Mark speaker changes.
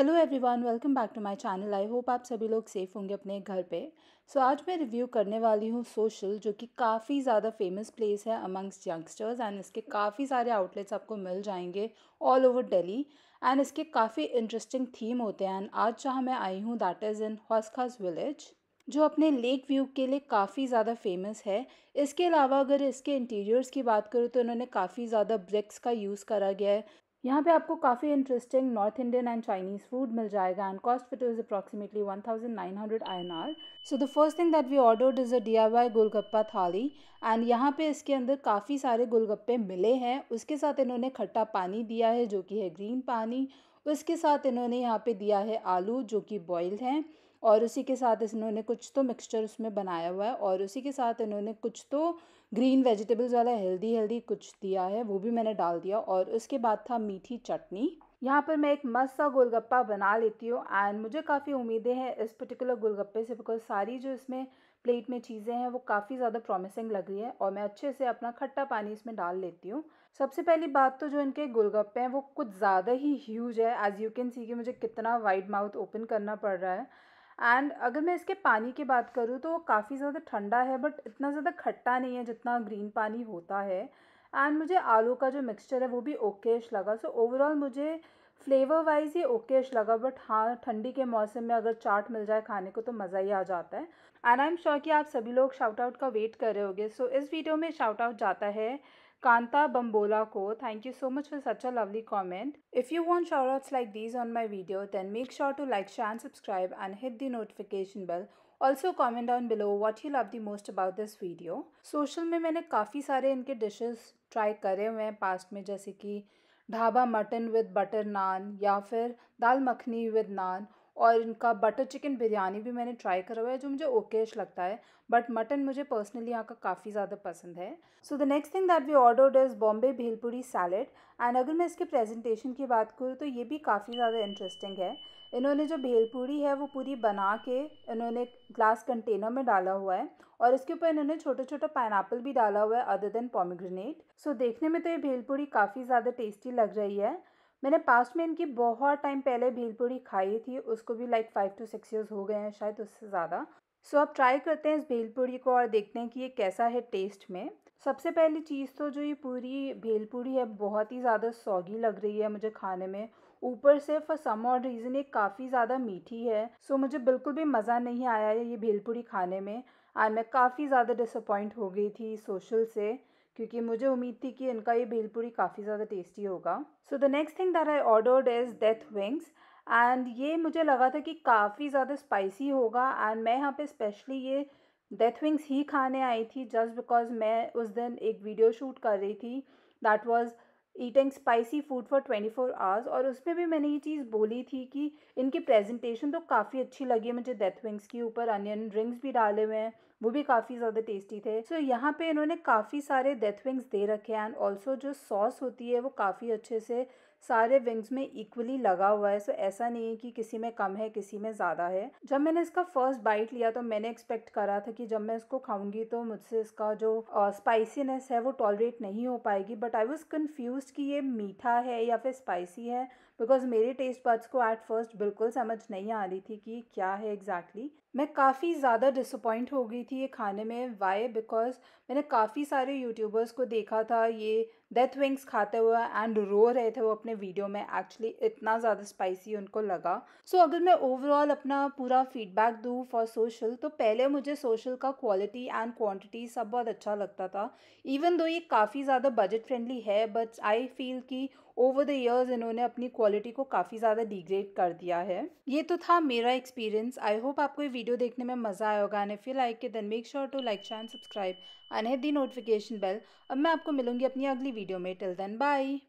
Speaker 1: Hello everyone welcome back to my channel I hope आप सभी लोग सेफ होंगे अपने घर पे सो so, आज मैं रिव्यू करने वाली हूँ सोशल जो कि काफ़ी ज़्यादा फेमस प्लेस है अमंग्स यंगस्टर्स एंड इसके काफ़ी सारे आउटलेट्स आपको मिल जाएंगे ऑल ओवर दिल्ली एंड इसके काफ़ी इंटरेस्टिंग थीम होते हैं एंड आज जहाँ मैं आई हूँ that is in Hauz Khas village जो अपने लेक व्यू के लिए काफ़ी ज़्यादा फेमस है इसके अलावा अगर इसके इंटीरियर्स की बात करूँ तो इन्होंने काफ़ी ज़्यादा ब्रिक्स का यूज़ करा गया है यहाँ पे आपको काफ़ी interesting North Indian and Chinese food मिल जाएगा and cost fit is approximately one thousand nine hundred I N R so the first thing that we order is a D I Y golgappa thali and यहाँ पे इसके अंदर काफ़ी सारे गोलगप्पे मिले हैं उसके साथ इन्होंने खट्टा पानी दिया है जो कि है ग्रीन पानी उसके साथ इन्होंने यहाँ पे दिया है आलू जो कि बॉयल्ड हैं और उसी के साथ इन्होंने कुछ तो मिक्सचर उसमें बनाया हुआ है और उसी के साथ इन्होंने कुछ तो ग्रीन वेजिटेबल्स वाला हेल्दी हेल्दी कुछ दिया है वो भी मैंने डाल दिया और उसके बाद था मीठी चटनी यहाँ पर मैं एक मस्त सा गोलगप्पा बना लेती हूँ एंड मुझे काफ़ी उम्मीदें हैं इस पर्टिकुलर गोलगप्पे से बिकॉज सारी जो इसमें प्लेट में चीज़ें हैं वो काफ़ी ज़्यादा प्रॉमिसिंग लग रही है और मैं अच्छे से अपना खट्टा पानी इसमें डाल लेती हूँ सबसे पहली बात तो जो इनके गोलगप्पे हैं वो कुछ ज़्यादा ही ह्यूज है एज़ यू कैन सी कि मुझे कितना वाइड माउथ ओपन करना पड़ रहा है एंड अगर मैं इसके पानी की बात करूँ तो काफ़ी ज़्यादा ठंडा है बट इतना ज़्यादा खट्टा नहीं है जितना ग्रीन पानी होता है एंड मुझे आलू का जो मिक्सचर है वो भी ओकेश लगा सो so, ओवरऑल मुझे फ्लेवर वाइज ही ओकेश लगा बट हाँ ठंडी के मौसम में अगर चाट मिल जाए खाने को तो मज़ा ही आ जाता है एंड आई एम श्योर कि आप सभी लोग शाउट आउट का वेट कर रहे होगे सो so, इस वीडियो में शाउट आउट जाता है कांता बम्बोला को thank you so much for such a lovely comment if you want shout outs like these on my video then make sure to like share and subscribe and hit the notification bell also comment down below what you love the most about this video social में मैंने काफ़ी सारे इनके dishes try करे हुए हैं past में जैसे कि dhaba mutton with butter naan या फिर दाल मखनी विद नान और इनका बटर चिकन बिरयानी भी मैंने ट्राई करा हुआ है जो मुझे ओकेश लगता है बट मटन मुझे पर्सनली यहाँ का काफ़ी ज़्यादा पसंद है so the next thing that we ordered is Bombay bhelpuri salad and अगर मैं इसके प्रेजेंटेशन की बात करूँ तो ये भी काफ़ी ज़्यादा इंटरेस्टिंग है इन्होंने जो भीलपुरी है वो पूरी बना के इन्होंने ग्लास कंटेनर में डाला हुआ है और इसके ऊपर इन्होंने छोटा छोटा पाइन भी डाला हुआ है अदर देन पॉमीग्रेनेट सो देखने में तो ये भीलपुरी काफ़ी ज़्यादा टेस्टी लग रही है मैंने पास्ट में इनकी बहुत टाइम पहले पूड़ी खाई थी उसको भी like five two six years हो गए हैं शायद उससे ज़्यादा सो so, अब ट्राई करते हैं इस पूड़ी को और देखते हैं कि ये कैसा है टेस्ट में सबसे पहली चीज़ तो जो ये पूरी पूड़ी है बहुत ही ज़्यादा सौगी लग रही है मुझे खाने में ऊपर से फॉर सम और रीज़न ये काफ़ी ज़्यादा मीठी है सो so, मुझे बिल्कुल भी मज़ा नहीं आया है ये पूड़ी खाने में आई मैं काफ़ी ज़्यादा डिसअपॉइंट हो गई थी सोशल से क्योंकि मुझे उम्मीद थी कि इनका ये भेलपूरी काफ़ी ज़्यादा टेस्टी होगा so the next thing that I ordered is death wings and ये मुझे लगा था कि काफ़ी ज़्यादा स्पाइसी होगा एंड मैं यहाँ पे स्पेशली ये डेथ विंग्स ही खाने आई थी जस्ट बिकॉज मैं उस दिन एक वीडियो शूट कर रही थी that was eating spicy food for twenty four hours और उसमें भी मैंने ये चीज़ बोली थी कि इनकी प्रेजेंटेशन तो काफ़ी अच्छी लगी है मुझे डेथ विंग्स के ऊपर अनियन रिंग्स भी डाले हुए हैं वो भी काफ़ी ज़्यादा टेस्टी थे सो so, यहाँ पे इन्होंने काफ़ी सारे डेथ विंग्स दे रखे हैं एंड ऑल्सो जो सॉस होती है वो काफ़ी अच्छे से सारे विंग्स में इक्वली लगा हुआ है सो ऐसा नहीं है कि किसी में कम है किसी में ज़्यादा है जब मैंने इसका फर्स्ट बाइट लिया तो मैंने एक्सपेक्ट करा था कि जब मैं इसको खाऊंगी तो मुझसे इसका जो स्पाइसीनेस है वो टॉलरेट नहीं हो पाएगी बट आई वॉज कन्फ्यूज कि ये मीठा है या फिर स्पाइसी है बिकॉज मेरे टेस्ट बर्ड्स को एट फर्स्ट बिल्कुल समझ नहीं आ रही थी कि क्या है एग्जैक्टली exactly. मैं काफ़ी ज़्यादा डिसअपॉइंट हो गई थी ये खाने में वाई बिकॉज मैंने काफ़ी सारे यूट्यूबर्स को देखा था ये डेथ विंग्स खाते हुए एंड रो रहे थे वो अपने वीडियो में एक्चुअली इतना ज़्यादा स्पाइसी उनको लगा सो so, अगर मैं ओवरऑल अपना पूरा फीडबैक दूँ फॉर सोशल तो पहले मुझे सोशल का क्वालिटी एंड क्वान्टिटी सब बहुत अच्छा लगता था इवन दो ये काफ़ी ज़्यादा बजट फ्रेंडली है बट आई फील कि ओवर द ईयर्स इन्होंने अपनी क्वालिटी को काफ़ी ज़्यादा डिग्रेड कर दिया है ये तो था मेरा एक्सपीरियंस आई होप आपको ये वीडियो देखने में मज़ा आया होगा एंड इफ लाइक के then make sure to like share and subscribe and hit the notification bell अब मैं आपको मिलूंगी अपनी अगली वीडियो में टिल देन बाई